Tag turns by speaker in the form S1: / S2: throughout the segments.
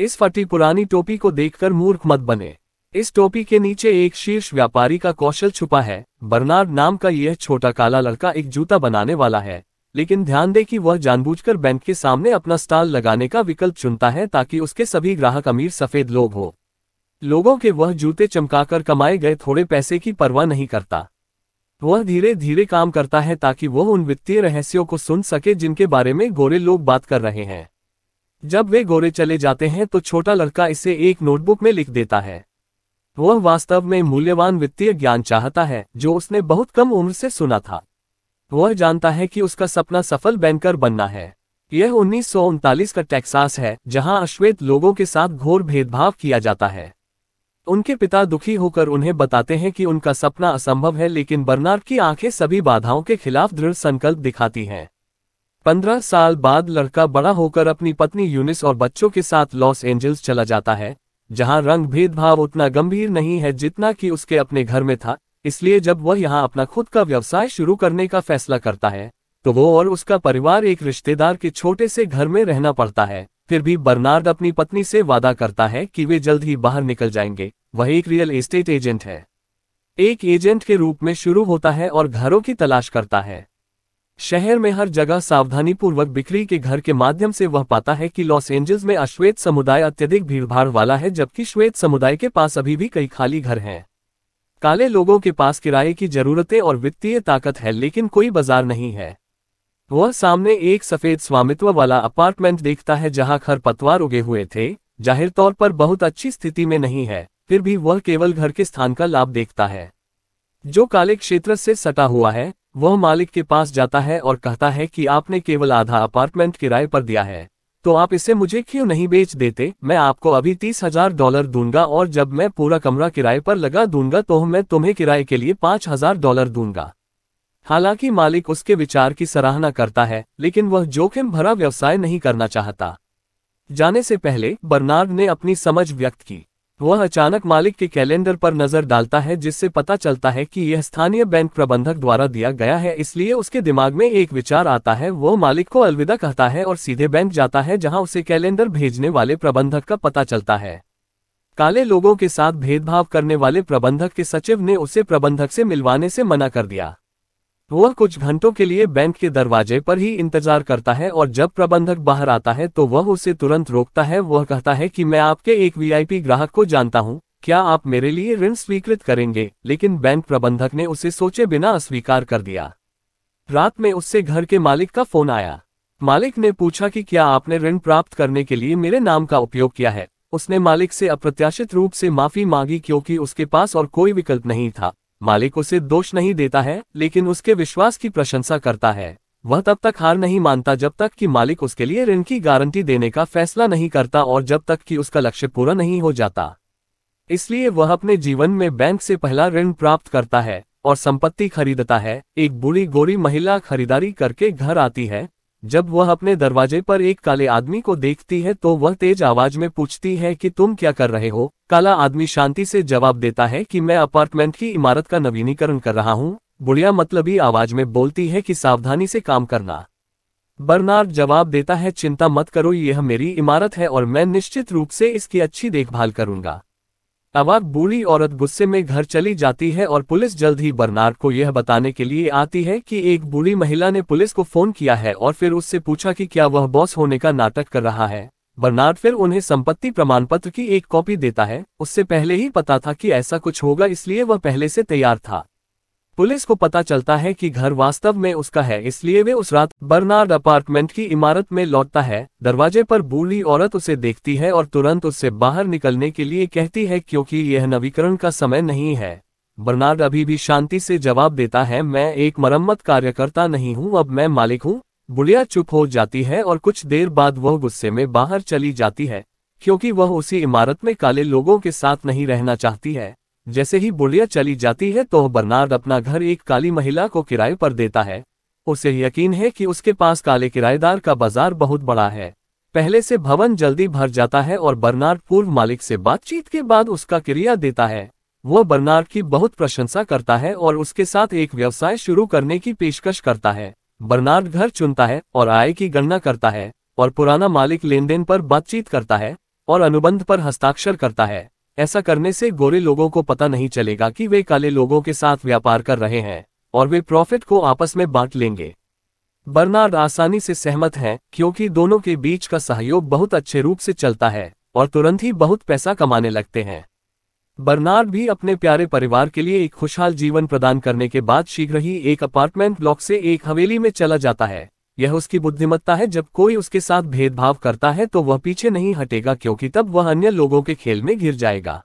S1: इस फटी पुरानी टोपी को देखकर मूर्ख मत बने इस टोपी के नीचे एक शीर्ष व्यापारी का कौशल छुपा है बर्नार्ड नाम का यह छोटा काला लड़का एक जूता बनाने वाला है लेकिन ध्यान दे कि वह जानबूझकर बैंक के सामने अपना स्टाल लगाने का विकल्प चुनता है ताकि उसके सभी ग्राहक अमीर सफेद लोग हो लोगों के वह जूते चमकाकर कमाए गए थोड़े पैसे की परवाह नहीं करता वह धीरे धीरे काम करता है ताकि वह उन वित्तीय रहस्यों को सुन सके जिनके बारे में गोरे लोग बात कर रहे हैं जब वे गोरे चले जाते हैं तो छोटा लड़का इसे एक नोटबुक में लिख देता है वह वास्तव में मूल्यवान वित्तीय ज्ञान चाहता है जो उसने बहुत कम उम्र से सुना था वह जानता है कि उसका सपना सफल बैंकर बनना है यह उन्नीस का टेक्सास है जहां अश्वेत लोगों के साथ घोर भेदभाव किया जाता है उनके पिता दुखी होकर उन्हें बताते हैं कि उनका सपना असंभव है लेकिन बर्नार्ड की आंखें सभी बाधाओं के खिलाफ दृढ़ संकल्प दिखाती हैं पंद्रह साल बाद लड़का बड़ा होकर अपनी पत्नी यूनिस और बच्चों के साथ लॉस एंजल्स चला जाता है जहां रंग भेदभाव उतना गंभीर नहीं है जितना कि उसके अपने घर में था इसलिए जब वह यहां अपना खुद का व्यवसाय शुरू करने का फैसला करता है तो वो और उसका परिवार एक रिश्तेदार के छोटे से घर में रहना पड़ता है फिर भी बर्नार्ड अपनी पत्नी से वादा करता है कि वे जल्द ही बाहर निकल जाएंगे वह एक रियल एस्टेट एजेंट है एक एजेंट के रूप में शुरू होता है और घरों की तलाश करता है शहर में हर जगह सावधानीपूर्वक बिक्री के घर के माध्यम से वह पाता है कि लॉस एंजल्स में अश्वेत समुदाय अत्यधिक भीड़भाड़ वाला है जबकि श्वेत समुदाय के पास अभी भी कई खाली घर हैं काले लोगों के पास किराए की जरूरतें और वित्तीय ताकत है लेकिन कोई बाजार नहीं है वह सामने एक सफेद स्वामित्व वाला अपार्टमेंट देखता है जहां खर पतवार उगे हुए थे जाहिर तौर पर बहुत अच्छी स्थिति में नहीं है फिर भी वह केवल घर के स्थान का लाभ देखता है जो काले क्षेत्र से सटा हुआ है वह मालिक के पास जाता है और कहता है कि आपने केवल आधा अपार्टमेंट किराए पर दिया है तो आप इसे मुझे क्यों नहीं बेच देते मैं आपको अभी तीस हजार डॉलर दूंगा और जब मैं पूरा कमरा किराए पर लगा दूंगा तो मैं तुम्हें किराए के लिए पांच हजार डॉलर दूंगा हालांकि मालिक उसके विचार की सराहना करता है लेकिन वह जोखिम भरा व्यवसाय नहीं करना चाहता जाने से पहले बर्नार्ड ने अपनी समझ व्यक्त की वह अचानक मालिक के कैलेंडर पर नजर डालता है जिससे पता चलता है कि यह स्थानीय बैंक प्रबंधक द्वारा दिया गया है इसलिए उसके दिमाग में एक विचार आता है वो मालिक को अलविदा कहता है और सीधे बैंक जाता है जहां उसे कैलेंडर भेजने वाले प्रबंधक का पता चलता है काले लोगों के साथ भेदभाव करने वाले प्रबंधक के सचिव ने उसे प्रबंधक से मिलवाने से मना कर दिया वह कुछ घंटों के लिए बैंक के दरवाजे पर ही इंतजार करता है और जब प्रबंधक बाहर आता है तो वह उसे तुरंत रोकता है वह कहता है कि मैं आपके एक वीआईपी ग्राहक को जानता हूं क्या आप मेरे लिए ऋण स्वीकृत करेंगे लेकिन बैंक प्रबंधक ने उसे सोचे बिना अस्वीकार कर दिया रात में उससे घर के मालिक का फोन आया मालिक ने पूछा कि क्या आपने ऋण प्राप्त करने के लिए मेरे नाम का उपयोग किया है उसने मालिक से अप्रत्याशित रूप से माफी मांगी क्योंकि उसके पास और कोई विकल्प नहीं था मालिक उसे दोष नहीं देता है लेकिन उसके विश्वास की प्रशंसा करता है वह तब तक हार नहीं मानता जब तक कि मालिक उसके लिए ऋण की गारंटी देने का फैसला नहीं करता और जब तक कि उसका लक्ष्य पूरा नहीं हो जाता इसलिए वह अपने जीवन में बैंक से पहला ऋण प्राप्त करता है और संपत्ति खरीदता है एक बूढ़ी गोरी महिला खरीदारी करके घर आती है जब वह अपने दरवाजे पर एक काले आदमी को देखती है तो वह तेज आवाज में पूछती है कि तुम क्या कर रहे हो काला आदमी शांति से जवाब देता है कि मैं अपार्टमेंट की इमारत का नवीनीकरण कर रहा हूँ बुढ़िया मतलबी आवाज में बोलती है कि सावधानी से काम करना बर्नार्ड जवाब देता है चिंता मत करो यह मेरी इमारत है और मैं निश्चित रूप से इसकी अच्छी देखभाल करूंगा अवाक बूढ़ी औरत गुस्से में घर चली जाती है और पुलिस जल्द ही बर्नार्ड को यह बताने के लिए आती है कि एक बूढ़ी महिला ने पुलिस को फोन किया है और फिर उससे पूछा कि क्या वह बॉस होने का नाटक कर रहा है बर्नार्ड फिर उन्हें संपत्ति प्रमाण पत्र की एक कॉपी देता है उससे पहले ही पता था कि ऐसा कुछ होगा इसलिए वह पहले से तैयार था पुलिस को पता चलता है कि घर वास्तव में उसका है इसलिए वे उस रात बर्नार्ड अपार्टमेंट की इमारत में लौटता है दरवाजे पर बूढ़ी औरत उसे देखती है और तुरंत उससे बाहर निकलने के लिए कहती है क्योंकि यह नवीकरण का समय नहीं है बर्नार्ड अभी भी शांति से जवाब देता है मैं एक मरम्मत कार्यकर्ता नहीं हूँ अब मैं मालिक हूँ बुढ़िया चुप हो जाती है और कुछ देर बाद वह गुस्से में बाहर चली जाती है क्योंकि वह उसी इमारत में काले लोगों के साथ नहीं रहना चाहती है जैसे ही बुढ़िया चली जाती है तो बर्नार्ड अपना घर एक काली महिला को किराए पर देता है उसे यकीन है कि उसके पास काले किराएदार का बाजार बहुत बड़ा है पहले से भवन जल्दी भर जाता है और बर्नार्ड पूर्व मालिक से बातचीत के बाद उसका किरिया देता है वह बर्नार्ड की बहुत प्रशंसा करता है और उसके साथ एक व्यवसाय शुरू करने की पेशकश करता है बर्नार्ड घर चुनता है और आय की गणना करता है और पुराना मालिक लेन देन पर बातचीत करता है और अनुबंध पर हस्ताक्षर करता है ऐसा करने से गोरे लोगों को पता नहीं चलेगा कि वे काले लोगों के साथ व्यापार कर रहे हैं और वे प्रॉफिट को आपस में बांट लेंगे बर्नार्ड आसानी से सहमत हैं क्योंकि दोनों के बीच का सहयोग बहुत अच्छे रूप से चलता है और तुरंत ही बहुत पैसा कमाने लगते हैं बर्नार्ड भी अपने प्यारे परिवार के लिए एक खुशहाल जीवन प्रदान करने के बाद शीघ्र ही एक अपार्टमेंट ब्लॉक से एक हवेली में चला जाता है यह उसकी बुद्धिमत्ता है जब कोई उसके साथ भेदभाव करता है तो वह पीछे नहीं हटेगा क्योंकि तब वह अन्य लोगों के खेल में गिर जाएगा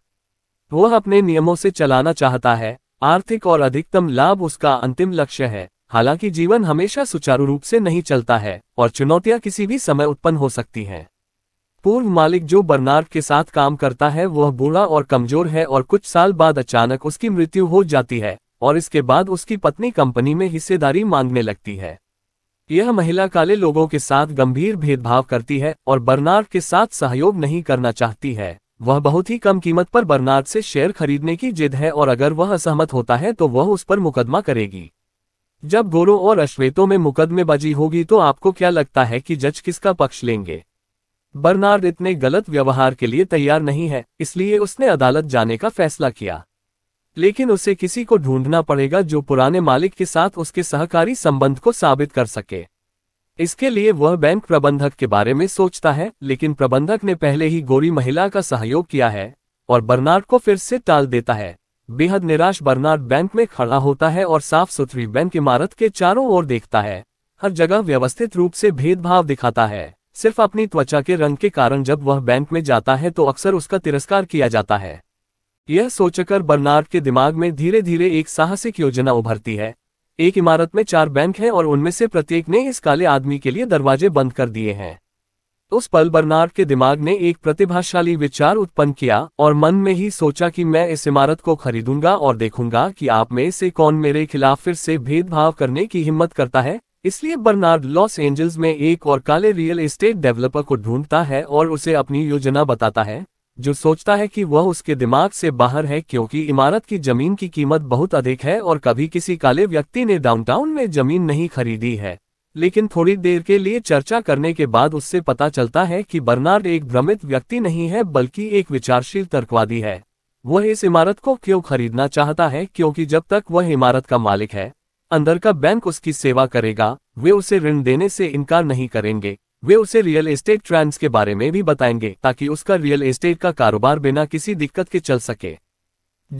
S1: वह अपने नियमों से चलाना चाहता है आर्थिक और अधिकतम लाभ उसका अंतिम लक्ष्य है हालांकि जीवन हमेशा सुचारू रूप से नहीं चलता है और चुनौतियां किसी भी समय उत्पन्न हो सकती हैं पूर्व मालिक जो बर्नार्ड के साथ काम करता है वह बूढ़ा और कमजोर है और कुछ साल बाद अचानक उसकी मृत्यु हो जाती है और इसके बाद उसकी पत्नी कंपनी में हिस्सेदारी मांगने लगती है यह महिला काले लोगों के साथ गंभीर भेदभाव करती है और बर्नार्ड के साथ सहयोग नहीं करना चाहती है वह बहुत ही कम कीमत पर बर्नार्ड से शेयर खरीदने की जिद है और अगर वह असहमत होता है तो वह उस पर मुकदमा करेगी जब गोरों और अश्वेतों में मुकदमेबाजी होगी तो आपको क्या लगता है कि जज किसका पक्ष लेंगे बर्नार्ड इतने गलत व्यवहार के लिए तैयार नहीं है इसलिए उसने अदालत जाने का फैसला किया लेकिन उसे किसी को ढूंढना पड़ेगा जो पुराने मालिक के साथ उसके सहकारी संबंध को साबित कर सके इसके लिए वह बैंक प्रबंधक के बारे में सोचता है लेकिन प्रबंधक ने पहले ही गोरी महिला का सहयोग किया है और बर्नार्ड को फिर से टाल देता है बेहद निराश बर्नार्ड बैंक में खड़ा होता है और साफ सुथरी बैंक इमारत के चारों ओर देखता है हर जगह व्यवस्थित रूप से भेदभाव दिखाता है सिर्फ अपनी त्वचा के रंग के कारण जब वह बैंक में जाता है तो अक्सर उसका तिरस्कार किया जाता है यह सोचकर बर्नार्ड के दिमाग में धीरे धीरे एक साहसिक योजना उभरती है एक इमारत में चार बैंक हैं और उनमें से प्रत्येक ने इस काले आदमी के लिए दरवाजे बंद कर दिए हैं उस पल बर्नार्ड के दिमाग ने एक प्रतिभाशाली विचार उत्पन्न किया और मन में ही सोचा कि मैं इस इमारत को खरीदूंगा और देखूंगा कि आप में से कौन मेरे खिलाफ फिर से भेदभाव करने की हिम्मत करता है इसलिए बर्नार्ड लॉस एंजल्स में एक और काले रियल एस्टेट डेवलपर को ढूंढता है और उसे अपनी योजना बताता है जो सोचता है कि वह उसके दिमाग से बाहर है क्योंकि इमारत की जमीन की कीमत बहुत अधिक है और कभी किसी काले व्यक्ति ने डाउनटाउन में जमीन नहीं खरीदी है लेकिन थोड़ी देर के लिए चर्चा करने के बाद उससे पता चलता है कि बर्नार्ड एक भ्रमित व्यक्ति नहीं है बल्कि एक विचारशील तर्कवादी है वह इस इमारत को क्यों खरीदना चाहता है क्योंकि जब तक वह इमारत का मालिक है अंदर का बैंक उसकी सेवा करेगा वे उसे ऋण देने से इनकार नहीं करेंगे वे उसे रियल एस्टेट ट्रेंड्स के बारे में भी बताएंगे ताकि उसका रियल एस्टेट का कारोबार बिना किसी दिक्कत के चल सके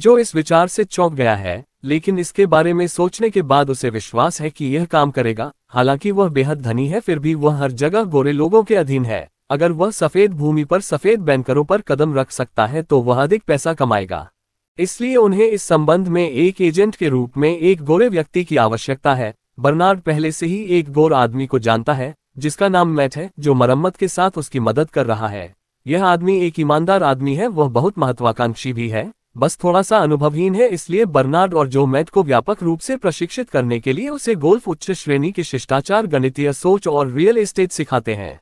S1: जो इस विचार से चौंक गया है लेकिन इसके बारे में सोचने के बाद उसे विश्वास है कि यह काम करेगा हालांकि वह बेहद धनी है फिर भी वह हर जगह गोरे लोगों के अधीन है अगर वह सफेद भूमि पर सफेद बैंकरों पर कदम रख सकता है तो वह अधिक पैसा कमाएगा इसलिए उन्हें इस संबंध में एक एजेंट के रूप में एक गोरे व्यक्ति की आवश्यकता है बर्नार्ड पहले से ही एक गोर आदमी को जानता है जिसका नाम मैट है जो मरम्मत के साथ उसकी मदद कर रहा है यह आदमी एक ईमानदार आदमी है वह बहुत महत्वाकांक्षी भी है बस थोड़ा सा अनुभवहीन है इसलिए बर्नार्ड और जो मैट को व्यापक रूप से प्रशिक्षित करने के लिए उसे गोल्फ उच्च श्रेणी के शिष्टाचार गणितीय सोच और रियल एस्टेट सिखाते हैं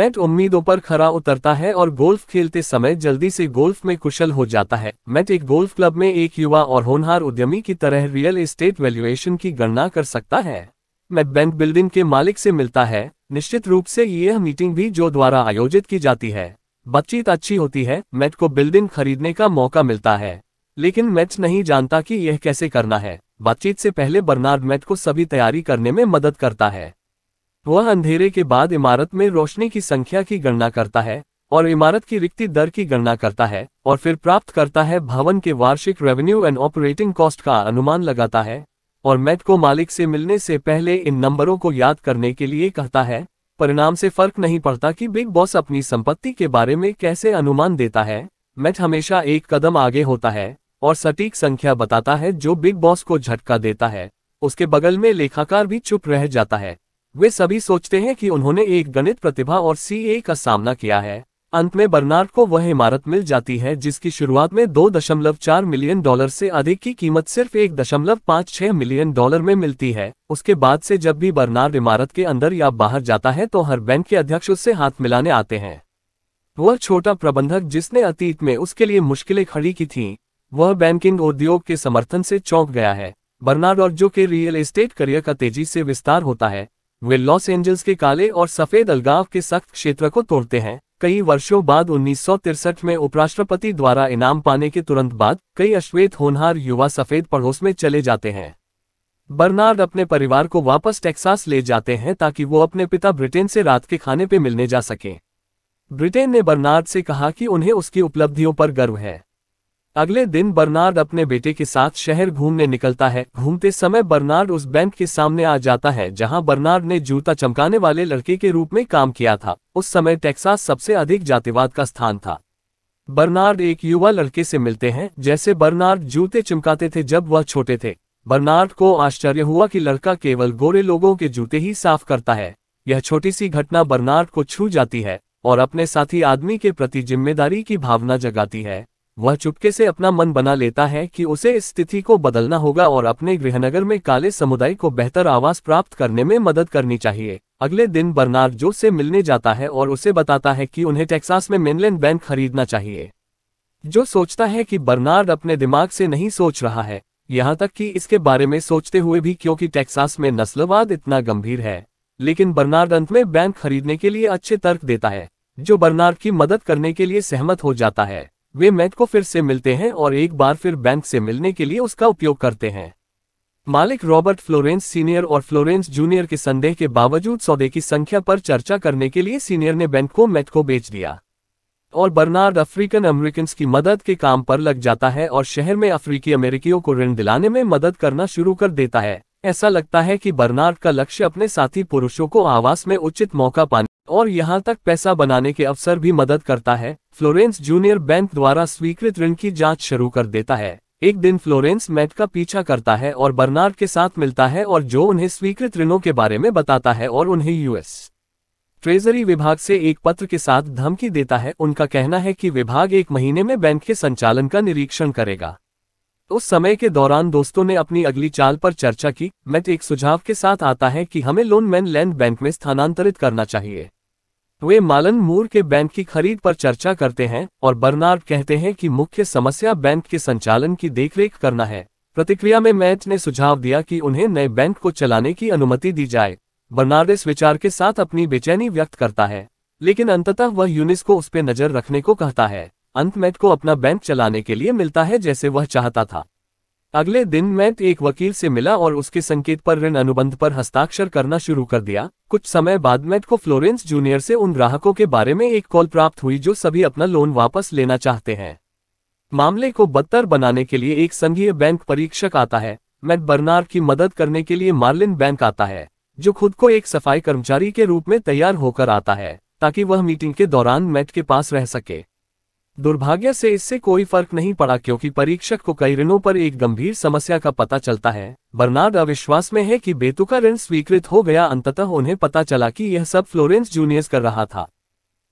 S1: मैट उम्मीदों पर खरा उतरता है और गोल्फ खेलते समय जल्दी से गोल्फ में कुशल हो जाता है मैट एक गोल्फ क्लब में एक युवा और होनहार उद्यमी की तरह रियल एस्टेट वैल्यूएशन की गणना कर सकता है मैकबैंक बिल्डिंग के मालिक से मिलता है निश्चित रूप से यह मीटिंग भी जो द्वारा आयोजित की जाती है बातचीत अच्छी होती है मैट को बिल्डिंग खरीदने का मौका मिलता है लेकिन मेट नहीं जानता कि यह कैसे करना है बातचीत से पहले बर्नार्ड मैट को सभी तैयारी करने में मदद करता है वह अंधेरे के बाद इमारत में रोशनी की संख्या की गणना करता है और इमारत की रिक्ति दर की गणना करता है और फिर प्राप्त करता है भवन के वार्षिक रेवेन्यू एंड ऑपरेटिंग कॉस्ट का अनुमान लगाता है और मैट को मालिक से मिलने से पहले इन नंबरों को याद करने के लिए कहता है परिणाम से फर्क नहीं पड़ता कि बिग बॉस अपनी संपत्ति के बारे में कैसे अनुमान देता है मैट हमेशा एक कदम आगे होता है और सटीक संख्या बताता है जो बिग बॉस को झटका देता है उसके बगल में लेखाकार भी चुप रह जाता है वे सभी सोचते हैं कि उन्होंने एक गणित प्रतिभा और सीए का सामना किया है अंत में बर्नार्ड को वह इमारत मिल जाती है जिसकी शुरुआत में 2.4 मिलियन डॉलर से अधिक की कीमत सिर्फ 1.56 मिलियन डॉलर में मिलती है उसके बाद से जब भी बर्नार्ड इमारत के अंदर या बाहर जाता है तो हर बैंक के अध्यक्ष उससे हाथ मिलाने आते हैं वह छोटा प्रबंधक जिसने अतीत में उसके लिए मुश्किलें खड़ी की थी वह बैंकिंग उद्योग के समर्थन से चौंक गया है बर्नार्ड और जो के रियल एस्टेट करियर का तेजी से विस्तार होता है वे लॉस एंजल्स के काले और सफेद अलगाव के सख्त क्षेत्र को तोड़ते हैं कई वर्षों बाद उन्नीस में उपराष्ट्रपति द्वारा इनाम पाने के तुरंत बाद कई अश्वेत होनहार युवा सफेद पड़ोस में चले जाते हैं बर्नार्ड अपने परिवार को वापस टेक्सास ले जाते हैं ताकि वो अपने पिता ब्रिटेन से रात के खाने पर मिलने जा सकें ब्रिटेन ने बर्नार्ड से कहा कि उन्हें उसकी उपलब्धियों पर गर्व है अगले दिन बर्नार्ड अपने बेटे के साथ शहर घूमने निकलता है घूमते समय बर्नार्ड उस बैंक के सामने आ जाता है जहां बर्नार्ड ने जूता चमकाने वाले लड़के के रूप में काम किया था उस समय टेक्सास सबसे अधिक जातिवाद का स्थान था बर्नार्ड एक युवा लड़के से मिलते हैं जैसे बर्नार्ड जूते चमकाते थे जब वह छोटे थे बर्नार्ड को आश्चर्य हुआ कि लड़का केवल गोरे लोगों के जूते ही साफ करता है यह छोटी सी घटना बर्नार्ड को छू जाती है और अपने साथी आदमी के प्रति जिम्मेदारी की भावना जगाती है वह चुपके से अपना मन बना लेता है कि उसे इस स्थिति को बदलना होगा और अपने गृहनगर में काले समुदाय को बेहतर आवास प्राप्त करने में मदद करनी चाहिए अगले दिन बर्नार्ड जो से मिलने जाता है और उसे बताता है कि उन्हें टेक्सास में मेनलैंड बैंक खरीदना चाहिए जो सोचता है कि बर्नार्ड अपने दिमाग से नहीं सोच रहा है यहाँ तक कि इसके बारे में सोचते हुए भी क्योंकि टेक्सास में नस्लवाद इतना गंभीर है लेकिन बर्नार्ड अंत में बैंक खरीदने के लिए अच्छे तर्क देता है जो बर्नार्ड की मदद करने के लिए सहमत हो जाता है वे मैट को फिर से मिलते हैं और एक बार फिर बैंक से मिलने के लिए उसका उपयोग करते हैं मालिक रॉबर्ट फ्लोरेंस सीनियर और फ्लोरेंस जूनियर के संदेह के बावजूद सौदे की संख्या पर चर्चा करने के लिए सीनियर ने बैंक को मैट को बेच दिया और बर्नार्ड अफ्रीकन अमेरिकन की मदद के काम पर लग जाता है और शहर में अफ्रीकी अमेरिकियों को ऋण दिलाने में मदद करना शुरू कर देता है ऐसा लगता है कि बर्नार्ड का लक्ष्य अपने साथी पुरुषों को आवास में उचित मौका पाने और यहाँ तक पैसा बनाने के अवसर भी मदद करता है फ्लोरेंस जूनियर बैंक द्वारा स्वीकृत ऋण की जांच शुरू कर देता है एक दिन फ्लोरेंस मैट का पीछा करता है और बर्नार्ड के साथ मिलता है और जो उन्हें स्वीकृत ऋणों के बारे में बताता है और उन्हें यूएस ट्रेजरी विभाग से एक पत्र के साथ धमकी देता है उनका कहना है कि विभाग एक महीने में बैंक के संचालन का निरीक्षण करेगा उस समय के दौरान दोस्तों ने अपनी अगली चाल पर चर्चा की मैट एक सुझाव के साथ आता है कि हमें लोन मैन लैंड बैंक में स्थानांतरित करना चाहिए वे मालन मूर के बैंक की खरीद पर चर्चा करते हैं और बर्नार्ड कहते हैं कि मुख्य समस्या बैंक के संचालन की देखरेख करना है प्रतिक्रिया में मैच ने सुझाव दिया कि उन्हें नए बैंक को चलाने की अनुमति दी जाए बर्नार्ड इस विचार के साथ अपनी बेचैनी व्यक्त करता है लेकिन अंततः वह यूनिस को उस पर नजर रखने को कहता है अंत मैट को अपना बैंक चलाने के लिए मिलता है जैसे वह चाहता था अगले दिन मैट एक वकील से मिला और उसके संकेत पर ऋण अनुबंध पर हस्ताक्षर करना शुरू कर दिया कुछ समय बाद मैट को फ्लोरेंस जूनियर से उन ग्राहकों के बारे में एक कॉल प्राप्त हुई जो सभी अपना लोन वापस लेना चाहते हैं मामले को बदतर बनाने के लिए एक संघीय बैंक परीक्षक आता है मैट बर्नार की मदद करने के लिए मार्लिन बैंक आता है जो खुद को एक सफाई कर्मचारी के रूप में तैयार होकर आता है ताकि वह मीटिंग के दौरान मैट के पास रह सके दुर्भाग्य से इससे कोई फर्क नहीं पड़ा क्योंकि परीक्षक को कई ऋणों पर एक गंभीर समस्या का पता चलता है बर्नार्ड अविश्वास में है कि बेतुका ऋण स्वीकृत हो गया अंततः उन्हें पता चला कि यह सब फ्लोरेंस जूनियर्स कर रहा था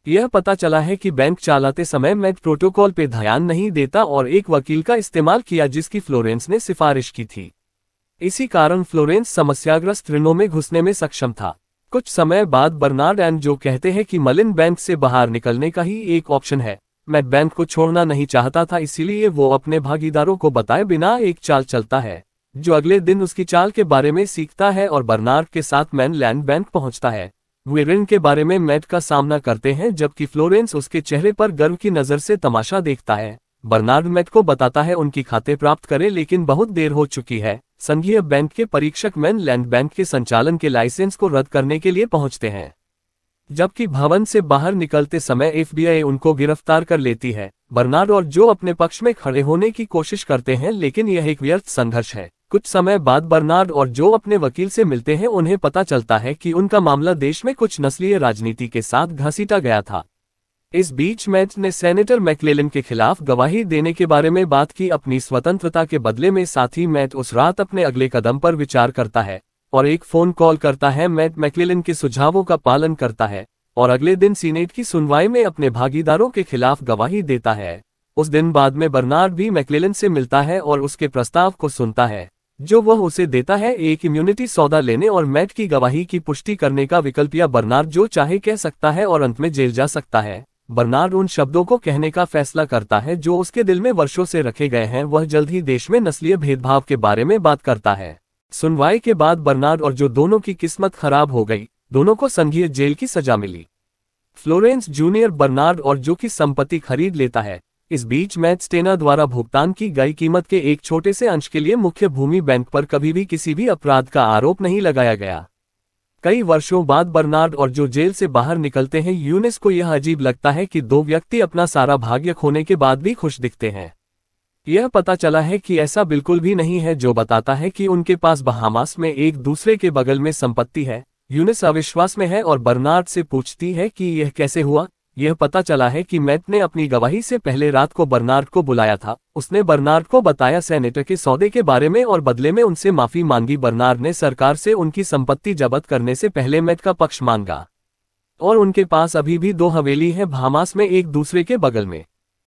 S1: यह पता चला है कि बैंक चलाते समय मैं प्रोटोकॉल पर ध्यान नहीं देता और एक वकील का इस्तेमाल किया जिसकी फ्लोरेंस ने सिफारिश की थी इसी कारण फ्लोरेंस समस्याग्रस्त ऋणों में घुसने में सक्षम था कुछ समय बाद बर्नार्ड एंड जो कहते हैं कि मलिन बैंक से बाहर निकलने का ही एक ऑप्शन है मैं बैंक को छोड़ना नहीं चाहता था इसीलिए वो अपने भागीदारों को बताए बिना एक चाल चलता है जो अगले दिन उसकी चाल के बारे में सीखता है और बर्नार्ड के साथ मैनलैंड बैंक पहुंचता है वे ऋण के बारे में मैट का सामना करते हैं जबकि फ्लोरेंस उसके चेहरे पर गर्व की नजर से तमाशा देखता है बर्नार्ड मैट को बताता है उनकी खाते प्राप्त करे लेकिन बहुत देर हो चुकी है संघीय बैंक के परीक्षक मैन लैंड बैंक के संचालन के लाइसेंस को रद्द करने के लिए पहुंचते हैं जबकि भवन से बाहर निकलते समय एफबीआई उनको गिरफ्तार कर लेती है बर्नार्ड और जो अपने पक्ष में खड़े होने की कोशिश करते हैं लेकिन यह एक व्यर्थ संघर्ष है कुछ समय बाद बर्नार्ड और जो अपने वकील से मिलते हैं उन्हें पता चलता है कि उनका मामला देश में कुछ नस्लीय राजनीति के साथ घसीटा गया था इस बीच मैच ने सेनेटर मैकलेलिन के खिलाफ गवाही देने के बारे में बात की अपनी स्वतंत्रता के बदले में साथ ही मैच उस रात अपने अगले कदम पर विचार करता है और एक फोन कॉल करता है मैट मैकलिन के सुझावों का पालन करता है और अगले दिन सीनेट की सुनवाई में अपने भागीदारों के खिलाफ गवाही देता है उस दिन बाद में बर्नार्ड भी मैकलिन से मिलता है और उसके प्रस्ताव को सुनता है जो वह उसे देता है एक इम्यूनिटी सौदा लेने और मैट की गवाही की पुष्टि करने का विकल्प या बर्नार्ड जो चाहे कह सकता है और अंत में जेल जा सकता है बर्नार्ड उन शब्दों को कहने का फैसला करता है जो उसके दिल में वर्षों से रखे गए हैं वह जल्द ही देश में नस्लीय भेदभाव के बारे में बात करता है सुनवाई के बाद बर्नार्ड और जो दोनों की किस्मत खराब हो गई दोनों को संघीय जेल की सजा मिली फ्लोरेंस जूनियर बर्नार्ड और जो की संपत्ति खरीद लेता है इस बीच मैच स्टेना द्वारा भुगतान की गई कीमत के एक छोटे से अंश के लिए मुख्य भूमि बैंक पर कभी भी किसी भी अपराध का आरोप नहीं लगाया गया कई वर्षों बाद बर्नार्ड और जो जेल से बाहर निकलते हैं यूनिस को यह अजीब लगता है कि दो व्यक्ति अपना सारा भाग्य खोने के बाद भी खुश दिखते हैं यह पता चला है कि ऐसा बिल्कुल भी नहीं है जो बताता है कि उनके पास बहामास में एक दूसरे के बगल में संपत्ति है यूनिस अविश्वास में है और बर्नार्ड से पूछती है कि यह कैसे हुआ यह पता चला है कि मैट ने अपनी गवाही से पहले रात को बर्नार्ड को बुलाया था उसने बर्नार्ड को बताया सेनेटर के सौदे के बारे में और बदले में उनसे माफी मांगी बर्नार्ड ने सरकार से उनकी संपत्ति जबत करने से पहले मैट का पक्ष मांगा और उनके पास अभी भी दो हवेली है भामास में एक दूसरे के बगल में